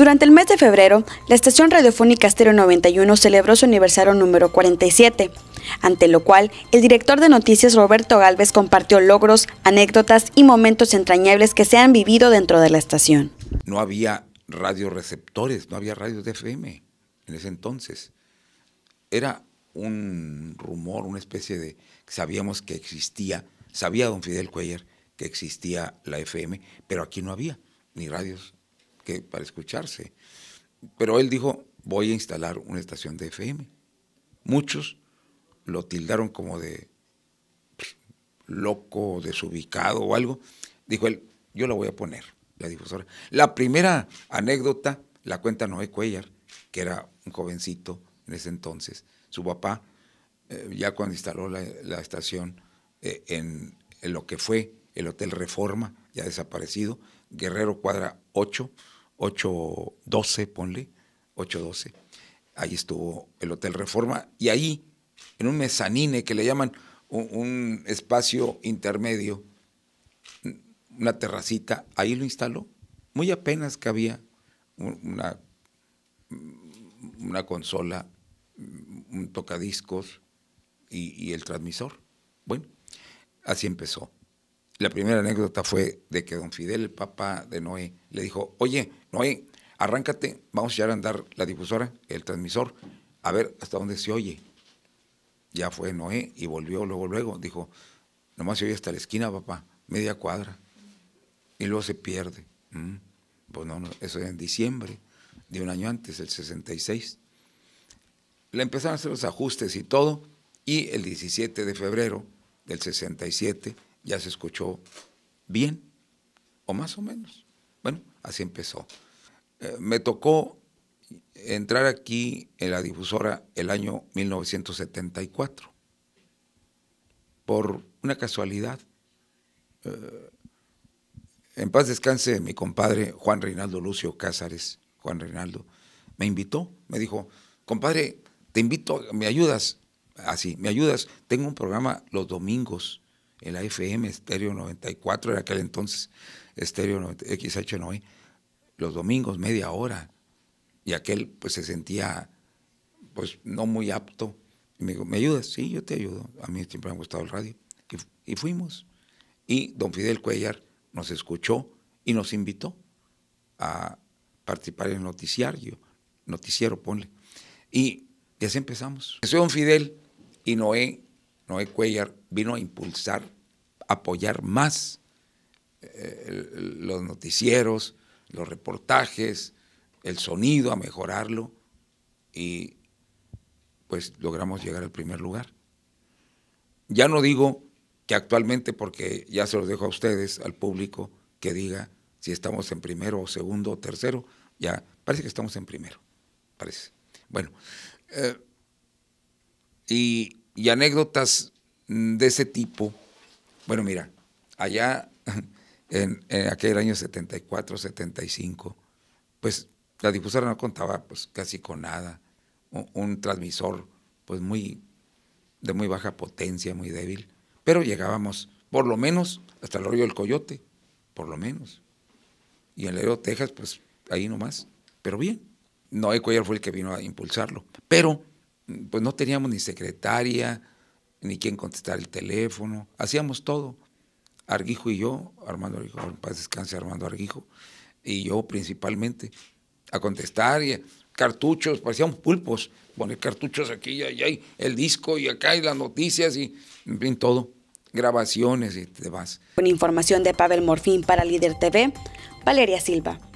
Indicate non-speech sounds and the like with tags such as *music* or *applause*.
Durante el mes de febrero, la estación radiofónica Estéreo 91 celebró su aniversario número 47, ante lo cual el director de noticias Roberto Galvez compartió logros, anécdotas y momentos entrañables que se han vivido dentro de la estación. No había receptores, no había radios de FM en ese entonces. Era un rumor, una especie de... Sabíamos que existía, sabía don Fidel Cuellar que existía la FM, pero aquí no había ni radios para escucharse. Pero él dijo, voy a instalar una estación de FM. Muchos lo tildaron como de pues, loco, desubicado o algo. Dijo él, yo la voy a poner, la difusora. La primera anécdota la cuenta Noé Cuellar, que era un jovencito en ese entonces. Su papá, eh, ya cuando instaló la, estación eh, en, en lo que fue el Hotel Reforma, ya desaparecido, Guerrero Cuadra 8, 812, ponle, 812. Ahí estuvo el Hotel Reforma y ahí, en un mezanine que le llaman un, espacio intermedio, una terracita, ahí lo instaló. Muy apenas cabía una, una consola, un tocadiscos y el transmisor. Bueno, así empezó la primera anécdota fue de que don Fidel, el papá de Noé, le dijo, oye, Noé, arráncate, vamos a echar a andar la difusora, el transmisor, a ver hasta dónde se oye. Ya fue Noé y volvió luego, luego, dijo, nomás se oye hasta la esquina, papá, media cuadra, y luego se pierde. Mm, pues no, eso es en diciembre de un año antes, el 66. Le empezaron a hacer los ajustes y todo, y el 17 de febrero del 67 ya se escuchó bien, o más o menos. Bueno, así empezó. Eh, me tocó entrar aquí en la difusora el año 1974, por una casualidad. Eh, en paz descanse mi compadre Juan Reinaldo Lucio Cázares, Juan Reinaldo, me invitó, me dijo, compadre, te invito, me ayudas, así, me ayudas, tengo un programa los domingos el AFM FM Estéreo 94, era aquel entonces Estéreo Noé, los domingos media hora. Y aquel pues se sentía pues no muy apto. Y me dijo, ¿me ayudas? Sí, yo te ayudo. A mí siempre me ha gustado el radio. Y, fuimos. Y don Fidel Cuellar nos escuchó y nos invitó a participar en el noticiario, noticiero, ponle. Y, así empezamos. Soy don Fidel y Noé Noé Cuellar vino a impulsar, apoyar más eh, los noticieros, los reportajes, el sonido, a mejorarlo y pues logramos llegar al primer lugar. Ya no digo que actualmente, porque ya se los dejo a ustedes, al público, que diga si estamos en primero o segundo o tercero, ya parece que estamos en primero, parece. Bueno, eh, y y anécdotas mm, de ese tipo. Bueno, mira, allá *laughs* en, aquel año 74, 75, pues la difusora no contaba pues casi con nada, un, transmisor pues muy de muy baja potencia, muy débil, pero llegábamos por lo menos hasta el rollo del Coyote, por lo menos. Y en Leo, Texas, pues ahí nomás, pero bien. Noé Cuellar fue el que vino a impulsarlo, pero pues no teníamos ni secretaria, ni quien contestar el teléfono, hacíamos todo. Arguijo y yo, Armando Arguijo, en paz descanse Armando Arguijo, y yo principalmente, a contestar y cartuchos, parecíamos pues, pulpos, poner cartuchos aquí y allá, y el disco y acá y las noticias y en fin, todo, grabaciones y demás. Con información de Pavel Morfín para Líder TV, Valeria Silva.